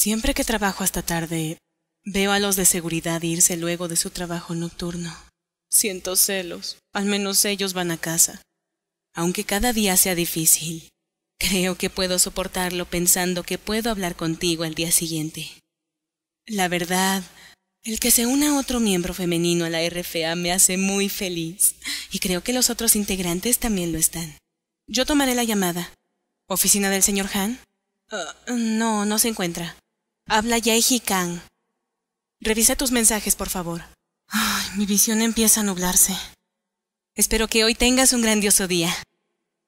Siempre que trabajo hasta tarde, veo a los de seguridad irse luego de su trabajo nocturno. Siento celos, al menos ellos van a casa. Aunque cada día sea difícil, creo que puedo soportarlo pensando que puedo hablar contigo al día siguiente. La verdad, el que se una otro miembro femenino a la RFA me hace muy feliz, y creo que los otros integrantes también lo están. Yo tomaré la llamada. ¿Oficina del señor Han? Ah, no, no se encuentra. Habla Yaeji Kang. Revisa tus mensajes, por favor. Ay, mi visión empieza a nublarse. Espero que hoy tengas un grandioso día.